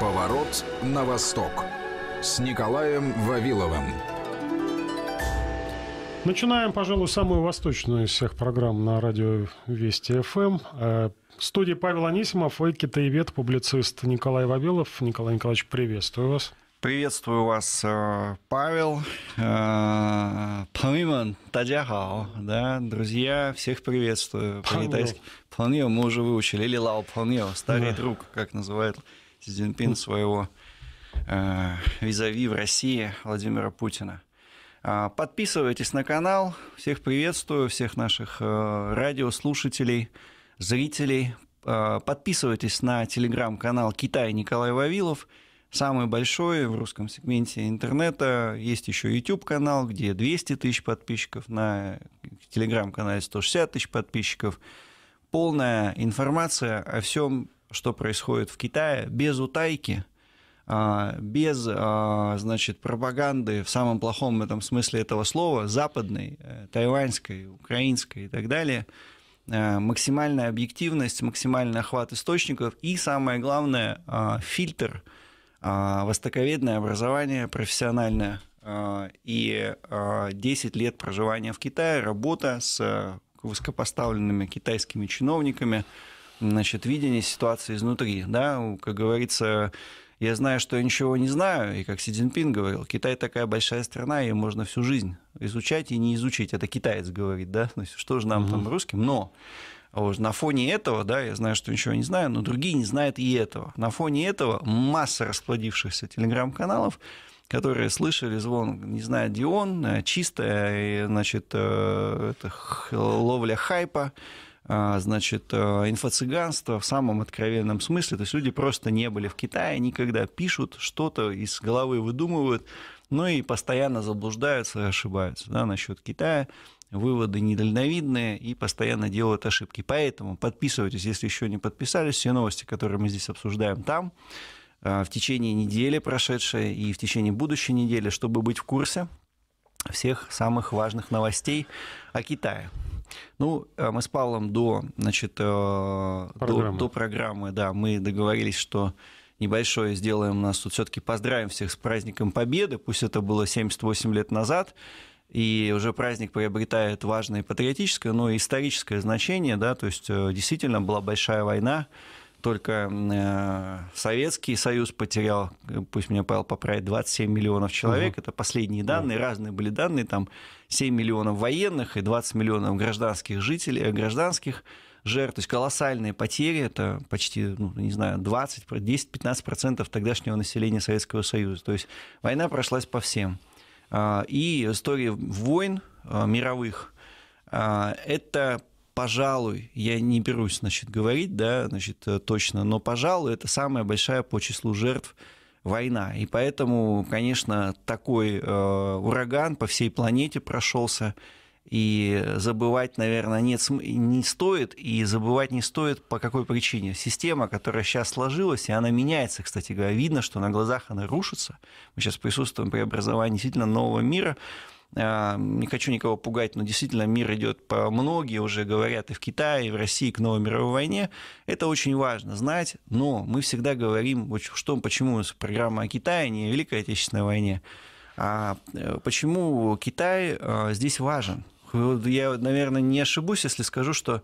Поворот на восток с Николаем Вавиловым. Начинаем, пожалуй, самую восточную из всех программ на радио Вести ФМ. Эм. Э, в студии Павел Анисимов и китаевед, публицист Николай Вавилов. Николай Николаевич, приветствую вас. Приветствую вас, э, Павел. Э, Помимо Тадяхао, да, друзья, всех приветствую. по мы уже выучили. Или Лао Паньо, старый друг, как называют Си Цзиньпин своего э, визави в России Владимира Путина. А, подписывайтесь на канал. Всех приветствую, всех наших э, радиослушателей, зрителей. Э, подписывайтесь на телеграм-канал Китай Николай Вавилов. Самый большой в русском сегменте интернета. Есть еще YouTube-канал, где 200 тысяч подписчиков. На телеграм-канале 160 тысяч подписчиков. Полная информация о всем что происходит в Китае, без утайки, а, без, а, значит, пропаганды в самом плохом этом смысле этого слова, западной, э, тайваньской, украинской и так далее, э, максимальная объективность, максимальный охват источников и, самое главное, а, фильтр, востоковедное образование профессиональное и 10 лет проживания в Китае, работа с э, высокопоставленными китайскими чиновниками – значит, видение ситуации изнутри. Да? Как говорится, я знаю, что я ничего не знаю, и как Си Цзиньпин говорил, Китай такая большая страна, и можно всю жизнь изучать и не изучить. Это китаец говорит, да, ну, что же нам угу. там русским, но а вот, на фоне этого, да, я знаю, что ничего не знаю, но другие не знают и этого. На фоне этого масса расплодившихся телеграм-каналов, которые слышали звон, не знаю, где он, э, чистая, значит, э, это ловля хайпа, а, значит, а, инфо-цыганство в самом откровенном смысле. То есть люди просто не были в Китае никогда, пишут что-то, из головы выдумывают, ну и постоянно заблуждаются ошибаются да, насчет Китая. Выводы недальновидные и постоянно делают ошибки. Поэтому подписывайтесь, если еще не подписались. Все новости, которые мы здесь обсуждаем там, а, в течение недели прошедшей и в течение будущей недели, чтобы быть в курсе всех самых важных новостей о Китае. Ну, э, мы с Павлом до, значит, Программа. Э, до, до программы, да, мы договорились, что небольшое сделаем нас тут все-таки поздравим всех с праздником Победы, пусть это было 78 лет назад, и уже праздник приобретает важное патриотическое, но и историческое значение, да, то есть э, действительно была большая война, только Советский Союз потерял, пусть меня Павел поправит, 27 миллионов человек, угу. это последние данные, угу. разные были данные, там 7 миллионов военных и 20 миллионов гражданских жителей, э, гражданских жертв. То есть колоссальные потери, это почти, ну, не знаю, 20, 10-15% тогдашнего населения Советского Союза. То есть война прошлась по всем. А, и история войн а, мировых а, – это пожалуй, я не берусь, значит, говорить, да, значит, э, точно, но, пожалуй, это самая большая по числу жертв война. И поэтому, конечно, такой э, ураган по всей планете прошелся. И забывать, наверное, нет, не стоит, и забывать не стоит по какой причине. Система, которая сейчас сложилась, и она меняется, кстати говоря, видно, что на глазах она рушится. Мы сейчас присутствуем при действительно нового мира, Эм, не хочу никого пугать, но действительно мир идет по многие уже говорят и в Китае, и в России к новой мировой войне. Это очень важно знать, но мы всегда говорим, что, почему программа о Китае, не о Великой Отечественной войне, а э, почему Китай э, здесь важен. Я, наверное, не ошибусь, если скажу, что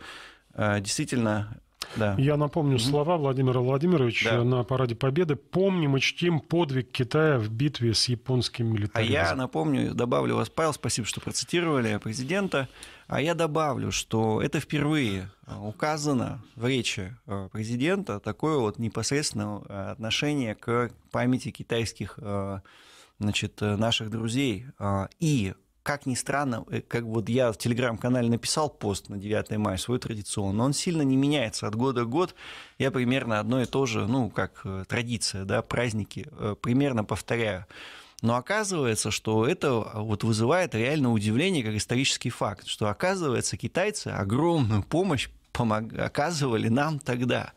э, действительно да. Я напомню mm-hmm. слова Владимира Владимировича да. на Параде Победы. Помним и чтим подвиг Китая в битве с японским милитаризмом. А я напомню, добавлю вас, Павел, спасибо, что процитировали президента. А я добавлю, что это впервые а, указано в речи а, президента такое вот непосредственное а, отношение к памяти китайских значит, э, наших друзей. И как ни странно, э, как вот я в телеграм-канале написал пост на 9 мая, свой традиционный, но он сильно не меняется от года в год. Я примерно одно и то же, ну, как э, традиция, да, праздники, э, примерно повторяю. Но оказывается, что это вот вызывает реально удивление как исторический факт, что оказывается китайцы огромную помощь помог... оказывали нам тогда.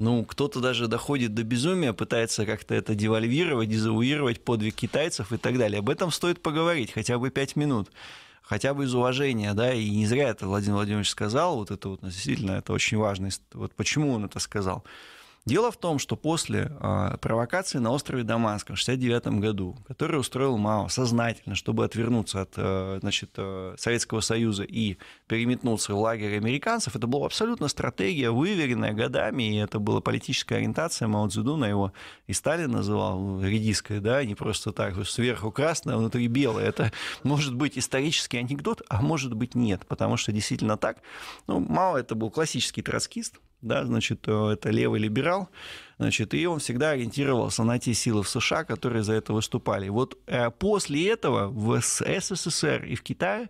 Ну, кто-то даже доходит до безумия, пытается как-то это девальвировать, дезавуировать подвиг китайцев и так далее. Об этом стоит поговорить хотя бы пять минут хотя бы из уважения, да, и не зря это Владимир Владимирович сказал, вот это вот, действительно, это очень важно, вот почему он это сказал. Дело в том, что после э, провокации на острове Дамаска в 1969 году, который устроил Мао сознательно, чтобы отвернуться от э, значит, э, Советского Союза и переметнуться в лагерь американцев, это была абсолютно стратегия, выверенная годами, и это была политическая ориентация Мао Цзэдуна, его и Сталин называл ну, редиской, да, не просто так, сверху красное, а внутри белое. Это может быть исторический анекдот, а может быть нет, потому что действительно так. Ну, Мао это был классический троцкист, да, значит, э, это левый либерал, значит, и он всегда ориентировался на те силы в США, которые за это выступали. Вот э, после этого в СССР и в Китае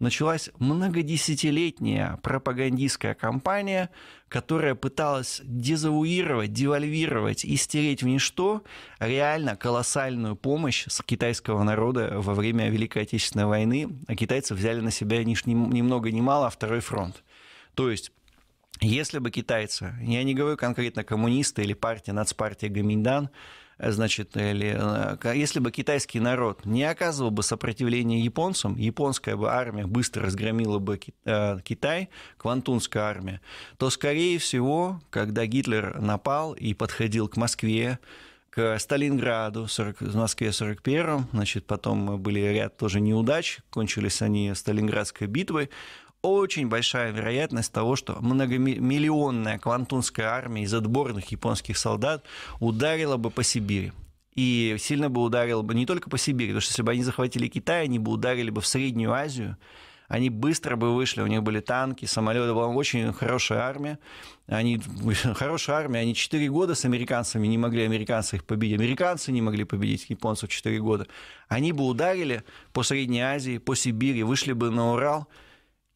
началась многодесятилетняя пропагандистская кампания, которая пыталась дезавуировать, девальвировать и стереть в ничто реально колоссальную помощь с китайского народа во время Великой Отечественной войны. А китайцы взяли на себя ни, ни много ни мало а второй фронт. То есть если бы китайцы, я не говорю конкретно коммунисты или партия, нацпартия Гаминдан, э, значит, или, э, если бы китайский народ не оказывал бы сопротивления японцам, японская бы армия быстро разгромила бы э, Китай, Квантунская армия, то, скорее всего, когда Гитлер напал и подходил к Москве, к Сталинграду, 40, в Москве 41-м, значит, потом были ряд тоже неудач, кончились они Сталинградской битвой, очень большая вероятность того, что многомиллионная квантунская армия из отборных японских солдат ударила бы по Сибири и сильно бы ударила бы не только по Сибири, потому что если бы они захватили Китай, они бы ударили бы в Среднюю Азию, они быстро бы вышли, у них были танки, самолеты, была очень хорошая армия, они, хорошая армия, они 4 года с американцами не могли американцы их победить, американцы не могли победить японцев 4 года, они бы ударили по Средней Азии, по Сибири, вышли бы на Урал –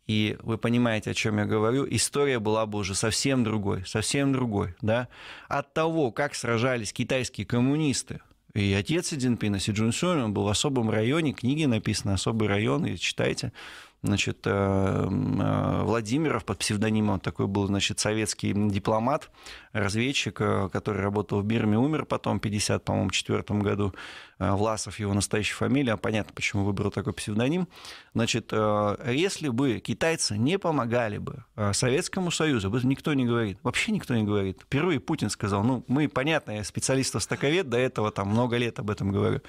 и вы понимаете, о чем я говорю, история была бы уже совсем другой, совсем другой. Да? От того, как сражались китайские коммунисты, и отец Си Цзиньпина, Си Джунсюнь, он был в особом районе, книги написаны «Особый район», и читайте – значит, эм, э, Владимиров под псевдонимом, такой был, значит, советский дипломат, разведчик, э, который работал в Бирме, умер потом в 50, по-моему, четвертом году. Э, Власов его настоящая фамилия, понятно, почему выбрал такой псевдоним. Значит, если бы китайцы не помогали бы Советскому Союзу, об этом никто не говорит, вообще никто не говорит. Впервые Путин сказал, ну, мы, понятно, я специалист-востоковед, до этого там много лет об этом говорю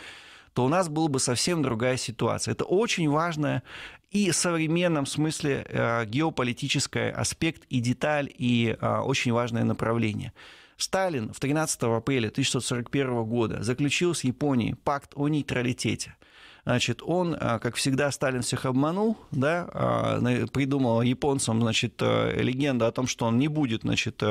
то у нас была бы совсем другая ситуация. Это очень важная и в современном смысле э, геополитический аспект и деталь, и э, очень важное направление. Сталин в 13 апреля 1941 года заключил с Японией пакт о нейтралитете. Значит, он, э, как всегда, Сталин всех обманул, да, придумал японцам, значит, легенду о том, что он не будет, значит,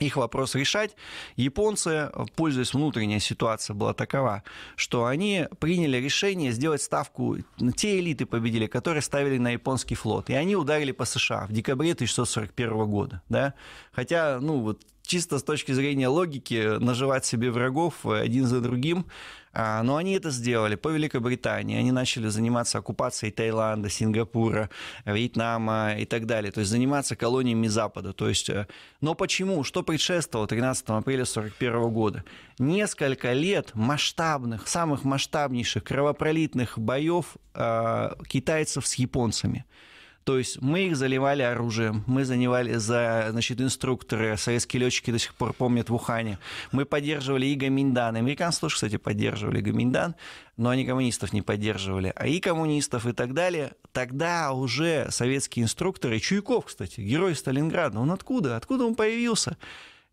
их вопрос решать. Японцы, пользуясь внутренняя ситуация была такова, что они приняли решение сделать ставку, те элиты победили, которые ставили на японский флот, и они ударили по США в декабре 1941 года, да, хотя, ну, вот чисто с точки зрения логики, наживать себе врагов э, один за другим, а, но они это сделали по Великобритании. Они начали заниматься оккупацией Таиланда, Сингапура, Вьетнама и так далее. То есть заниматься колониями Запада. То есть, э, но почему? Что предшествовало 13 апреля 1941 года? Несколько лет масштабных, самых масштабнейших кровопролитных боев э, китайцев с японцами. То есть мы их заливали оружием, мы занимали за, значит, инструкторы, советские летчики до сих пор помнят в Ухане. Мы поддерживали и Гаминдан, американцы тоже, кстати, поддерживали Гаминдан, но они коммунистов не поддерживали, а и коммунистов и так далее. Тогда уже советские инструкторы, Чуйков, кстати, герой Сталинграда, он откуда? Откуда он появился?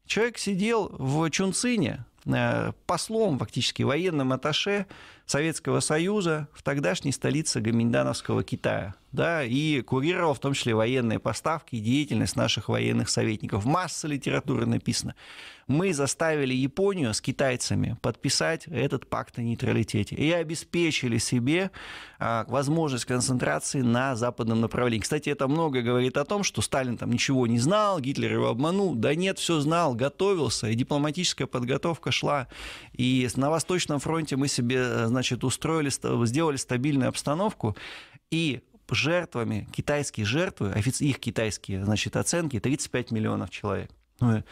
Человек сидел в Чунцине, э, послом фактически, военным аташе Советского Союза в тогдашней столице Гаминдановского Китая, да, и курировал в том числе военные поставки и деятельность наших военных советников. Масса литературы написано. Мы заставили Японию с китайцами подписать этот пакт о нейтралитете и обеспечили себе а, возможность концентрации на западном направлении. Кстати, это много говорит о том, что Сталин там ничего не знал, Гитлер его обманул. Да нет, все знал, готовился, и дипломатическая подготовка шла. И на Восточном фронте мы себе э, значит, устроили, сделали стабильную обстановку, и жертвами, китайские жертвы, их китайские, значит, оценки 35 миллионов человек. Ну, э,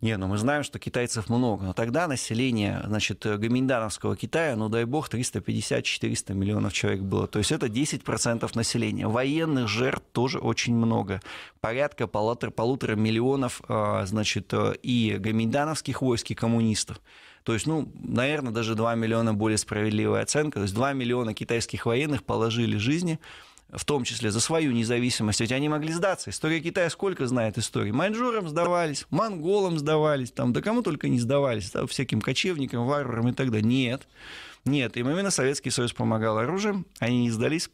не, ну мы знаем, что китайцев много, но тогда население, значит, э, гоминдановского Китая, ну дай бог, 350-400 миллионов человек было. То есть это 10% населения. Военных жертв тоже очень много. Порядка полутора, полутора миллионов, а, значит, э, и гоминдановских войск, и коммунистов. То есть, ну, наверное, даже 2 миллиона более справедливая оценка. То есть 2 миллиона китайских военных положили жизни в том числе за свою независимость, ведь они могли сдаться. История Китая сколько знает истории? Маньчжурам сдавались, монголам сдавались, там, да кому только не сдавались, там, всяким кочевникам, варварам и так далее. Нет, нет, им именно Советский Союз помогал оружием, они не сдались,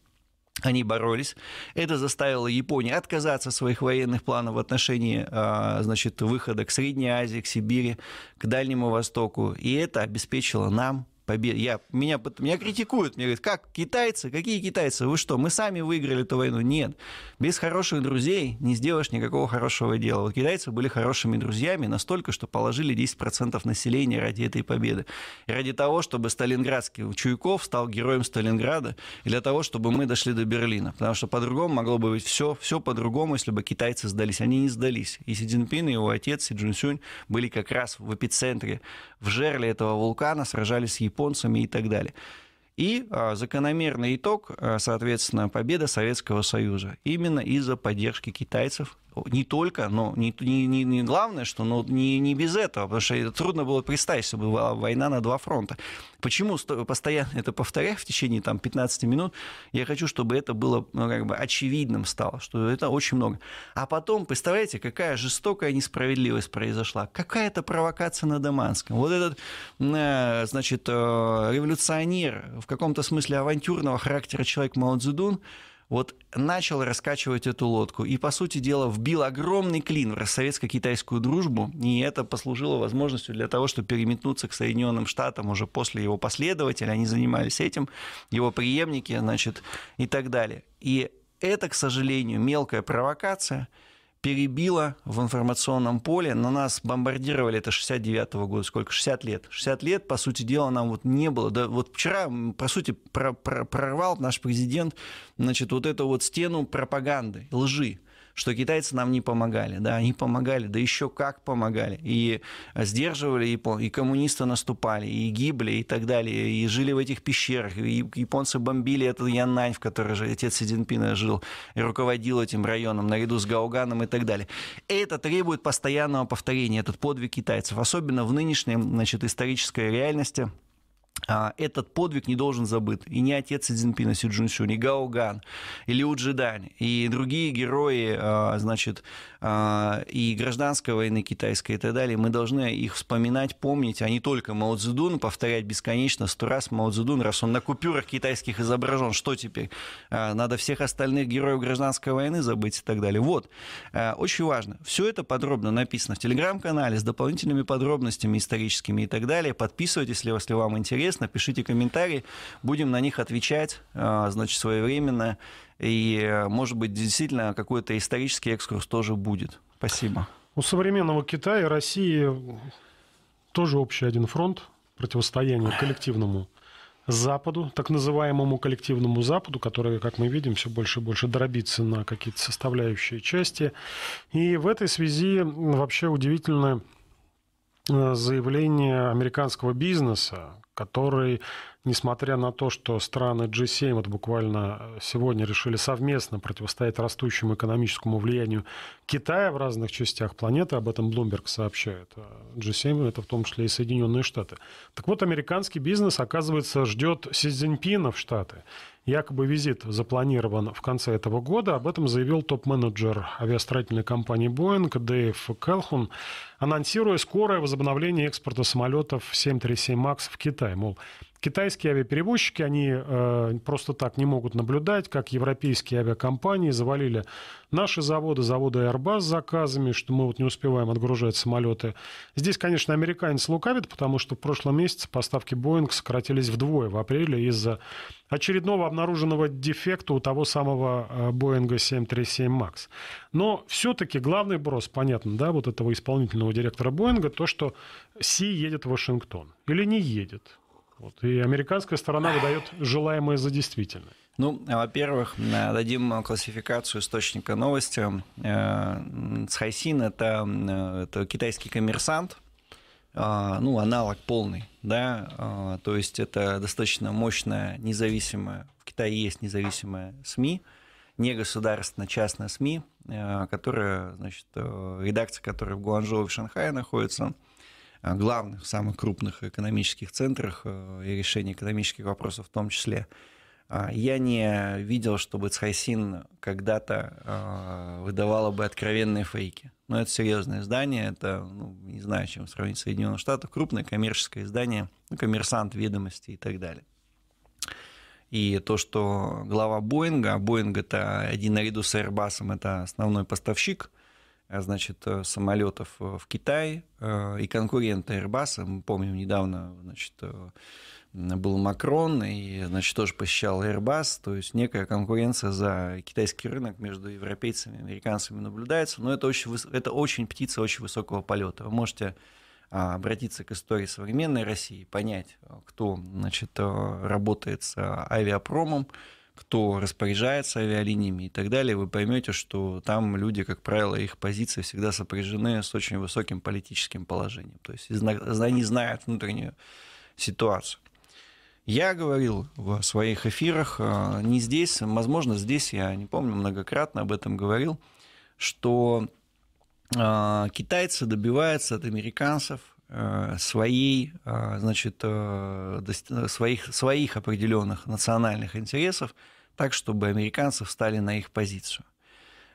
они боролись. Это заставило Японию отказаться от своих военных планов в отношении а, значит, выхода к Средней Азии, к Сибири, к Дальнему Востоку. И это обеспечило нам побед... я, меня, меня критикуют, мне говорят, как китайцы, какие китайцы, вы что, мы сами выиграли эту войну? Нет, без хороших друзей не сделаешь никакого хорошего дела. Вот китайцы были хорошими друзьями настолько, что положили 10% населения ради этой победы. И ради того, чтобы сталинградский Чуйков стал героем Сталинграда, и для того, чтобы мы дошли до Берлина. Потому что по-другому могло бы быть все, все по-другому, если бы китайцы сдались. Они не сдались. И Си Цзиньпин, и его отец Си Джунсюнь были как раз в эпицентре, в жерле этого вулкана, сражались с Японией японцами и так далее. И а, закономерный итог, э, соответственно, победа Советского Союза именно из-за поддержки китайцев не только, но не, не, не, не главное, что но не, не без этого, потому что трудно было представить, чтобы была война на два фронта. Почему постоянно это повторяю в течение там, 15 минут? Я хочу, чтобы это было ну, как бы очевидным стало, что это очень много. А потом, представляете, какая жестокая несправедливость произошла, какая-то провокация на Даманском. Вот этот, э, значит, э, революционер, в каком-то смысле авантюрного характера человек Мао Цзэдун, вот начал раскачивать эту лодку и, по сути дела, вбил огромный клин в рассоветско-китайскую дружбу, и это послужило возможностью для того, чтобы переметнуться к Соединенным Штатам уже после его последователя, они занимались этим, его преемники, значит, и так далее. И это, к сожалению, мелкая провокация – перебило в информационном поле. На нас бомбардировали это 69 -го года, сколько? 60 лет. 60 лет, по сути дела, нам вот не было. Да, вот вчера, по сути, прорвал наш президент значит, вот эту вот стену пропаганды, лжи что китайцы нам не помогали. Да, они помогали, да еще как помогали. И сдерживали Япон, и коммунисты наступали, и гибли, и так далее, и жили в этих пещерах. И японцы бомбили этот Яннань, в котором же отец Си Цзиньпина жил, и руководил этим районом наряду с Гауганом и так далее. Это требует постоянного повторения, этот подвиг китайцев, особенно в нынешнем значит, исторической реальности – а, этот подвиг не должен забыт. И не отец Си Цзиньпина, Си не Гаоган, или Лиу и другие герои, а, значит, а, и гражданской войны китайской и так далее, мы должны их вспоминать, помнить, а не только Мао Цзэдун, повторять бесконечно сто раз Мао Цзэдун, раз он на купюрах китайских изображен, что теперь? А, надо всех остальных героев гражданской войны забыть и так далее. Вот, а, очень важно. Все это подробно написано в Телеграм-канале с дополнительными подробностями историческими и так далее. Подписывайтесь, если вам интересно, пишите комментарии, будем на них отвечать, значит, своевременно и, может быть, действительно какой-то исторический экскурс тоже будет. Спасибо. У современного Китая и России тоже общий один фронт противостояния коллективному Западу, так называемому коллективному Западу, который, как мы видим, все больше и больше дробится на какие-то составляющие части. И в этой связи вообще удивительно э, заявление американского бизнеса, который, несмотря на то, что страны G7 вот буквально э, сегодня решили совместно противостоять растущему экономическому влиянию Китая в разных частях планеты, об этом Bloomberg сообщает, а G7 это в том числе и Соединенные Штаты. Так вот, американский бизнес, оказывается, ждет Си Цзиньпина в Штаты. Якобы визит запланирован в конце этого года. Об этом заявил топ-менеджер авиастроительной компании Boeing Дэйв Келхун анонсируя скорое возобновление экспорта самолетов 737 МАКС в Китай. Мол, китайские авиаперевозчики, они э, просто так не могут наблюдать, как европейские авиакомпании завалили наши заводы, заводы Airbus с заказами, что мы вот не успеваем отгружать самолеты. Здесь, конечно, американец лукавит, потому что в прошлом месяце поставки Boeing сократились вдвое в апреле из-за очередного обнаруженного дефекта у того самого Boeing 737 MAX. Но все-таки главный брос, понятно, да, вот этого исполнительного генерального директора Боинга то, что Си едет в Вашингтон или не едет. Вот. И американская сторона выдает желаемое за действительное. Ну, во-первых, э, дадим классификацию источника новости. Э, Цхайсин это, э, это китайский коммерсант, ну, аналог полный, да, то есть это достаточно мощная, независимая, в Китае есть независимая СМИ, негосударственно частная СМИ, э, которая, значит, э, редакция, которая в Гуанчжоу и в Шанхае находится, э, главных, самых крупных экономических центрах и решения экономических вопросов в том числе. А, я не видел, чтобы Цхайсин когда-то выдавала бы откровенные фейки. Но это серьезное издание, это, ну, не знаю, чем сравнить с Соединенных Штатов, крупное коммерческое издание, ну, коммерсант, ведомости и так далее. И то, что глава Боинга, Боинг это один наряду с Airbus, это основной поставщик э, значит, э, самолетов э, в Китай и конкурент Airbus. Мы помним, недавно значит, был Макрон и значит, тоже посещал Airbus. То есть некая конкуренция за китайский рынок между европейцами и американцами наблюдается. Но это очень, это очень птица очень высокого полета. Вы можете а, обратиться к истории современной России, понять, э, кто значит, э, работает с э, авиапромом, кто распоряжается авиалиниями и так далее, вы поймете, что там люди, как правило, их позиции всегда сопряжены с очень высоким политическим положением. То есть они знают внутреннюю ситуацию. Я говорил в своих эфирах, не здесь, возможно, здесь я не помню, многократно об этом говорил, что а, китайцы добиваются от американцев э, своей, а, значит, э, своих, своих определенных национальных интересов так, чтобы американцы встали на их позицию.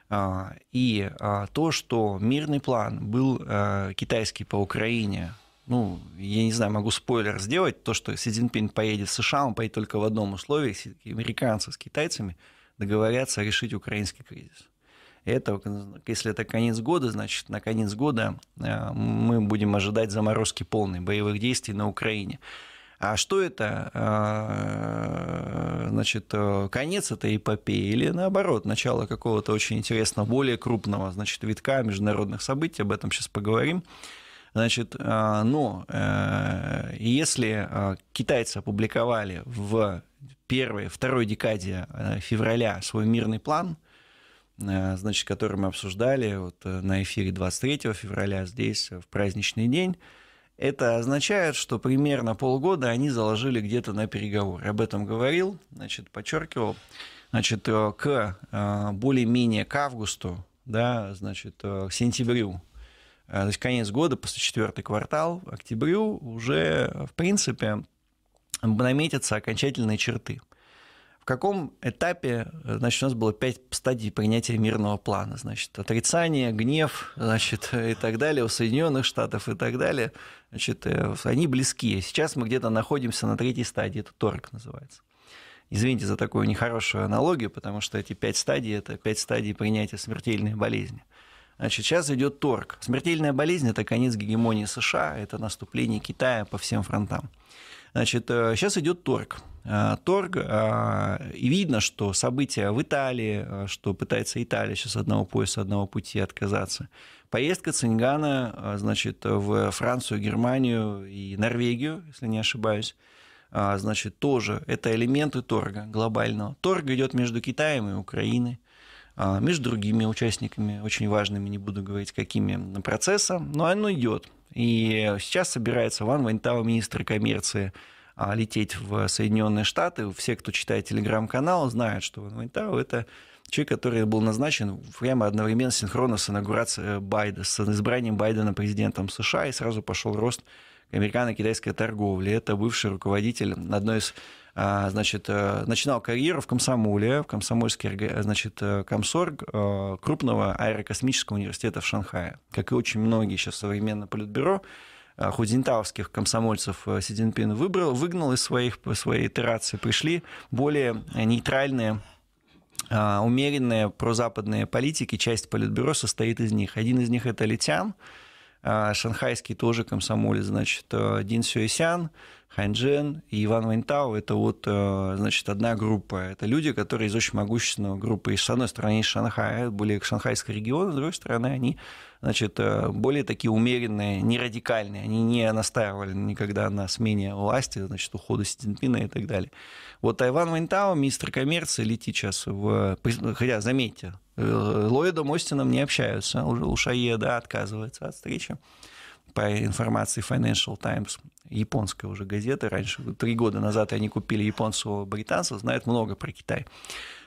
А, и то, что мирный план был э, китайский по Украине, ну, я не знаю, могу спойлер сделать, то, что Си Цзиньпин поедет в США, он поедет только в одном условии, американцы с китайцами договорятся решить украинский кризис этого, если это конец года, значит, на конец года э, мы будем ожидать заморозки полной боевых действий на Украине. А что это? Э, значит, э, конец этой эпопеи или наоборот, начало какого-то очень интересного, более крупного, значит, витка международных событий, об этом сейчас поговорим. Значит, но если китайцы опубликовали в первой, второй декаде февраля свой мирный план, Э, значит, который мы обсуждали вот э, на эфире 23 февраля, здесь э, в праздничный день, это означает, что примерно полгода они заложили где-то на переговоры. Об этом говорил, значит, подчеркивал. Значит, к более-менее к августу, да, значит, к сентябрю, то есть конец года, после четвертый квартал, октябрю уже, в принципе, наметятся окончательные черты. В каком этапе, э, значит, у нас было пять стадий принятия мирного плана, значит, отрицание, гнев, значит, и так далее, у Соединенных Штатов и так далее, значит, э, они близкие. Сейчас мы где-то находимся на третьей стадии, это торг называется. Извините за такую нехорошую аналогию, потому что эти пять стадий – это пять стадий принятия смертельной болезни. Значит, сейчас идет торг. Смертельная болезнь – это конец гегемонии США, это наступление Китая по всем фронтам. Значит, э, сейчас идет торг Э, торг. Э, и видно, что события в Италии, э, что пытается Италия сейчас одного пояса, одного пути отказаться. Поездка Цингана, значит, в Францию, Германию и Норвегию, если не ошибаюсь, значит, тоже это элементы торга глобального. Торг идет между Китаем и Украиной между другими участниками, очень важными, не буду говорить, какими процесса, но оно идет. И сейчас собирается Ван Ваньтау, министр коммерции а, лететь в Соединенные Штаты. Все, кто читает телеграм-канал, знают, что Ван Вантау это человек, который был назначен прямо одновременно синхронно с инаугурацией Байдена, с избранием Байдена президентом США, и сразу пошел рост американо-китайской торговли. Это бывший руководитель одной из а, значит, э, начинал карьеру в комсомоле, в комсомольский значит, э, комсорг э, крупного аэрокосмического университета в Шанхае. Как и очень многие сейчас современно политбюро, Э, худзинтауских комсомольцев э, Си Цзиньпин выбрал, выгнал из своих, своей итерации, пришли более нейтральные э, умеренные прозападные политики, часть политбюро состоит из них. Один из них это Литян, шанхайский тоже комсомолец, значит, Дин Сюэсян, Ханьчжэн и Иван Вэньтао – это вот, э, значит, одна группа. Это люди, которые из очень могущественного группы. И с одной стороны, из Шанхая, более шанхайского региона, с другой стороны, они, значит, э, более такие умеренные, не радикальные. Они не настаивали никогда на смене власти, значит, ухода Си Цзиньпина и так далее. Вот а Иван Вэньтао, министр коммерции, летит сейчас в... Хотя, заметьте, Ллойдом э, Остином не общаются, уже Лушае, да, отказывается от встречи по информации Financial Times, японская уже газета, раньше, три года назад они купили японцу британцев, знают много про Китай.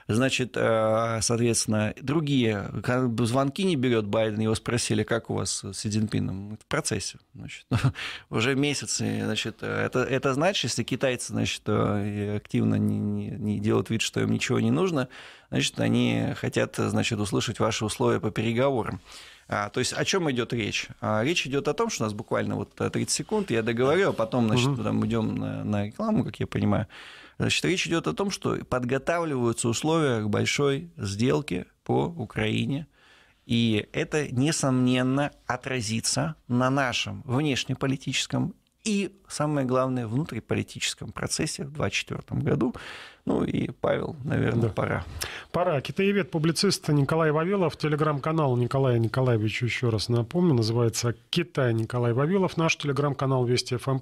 Значит, э, соответственно, другие звонки не берет Байден. Его спросили, как у вас с Си Цзиньпином? В процессе. Значит, уже месяцы. Значит, это, это значит, если китайцы значит, э, активно не, не, не делают вид, что им ничего не нужно, значит, они хотят значит, услышать ваши условия по переговорам. А, то есть о чем идет речь? А, речь идет о том, что у нас буквально вот 30 э, секунд, я договорю, а потом, значит, угу. там идем на, на рекламу, как я понимаю. Значит, речь идет о том, что подготавливаются условия к большой сделке по Украине. И это, несомненно, отразится на нашем внешнеполитическом и, самое главное, внутриполитическом процессе в 2024 году. Ну и, Павел, наверное, да. пора. Пора. Китаевед, публицист Николай Вавилов, телеграм-канал Николая Николаевича, еще раз напомню, называется «Китай Николай Вавилов», наш телеграм-канал «Вести ФМ».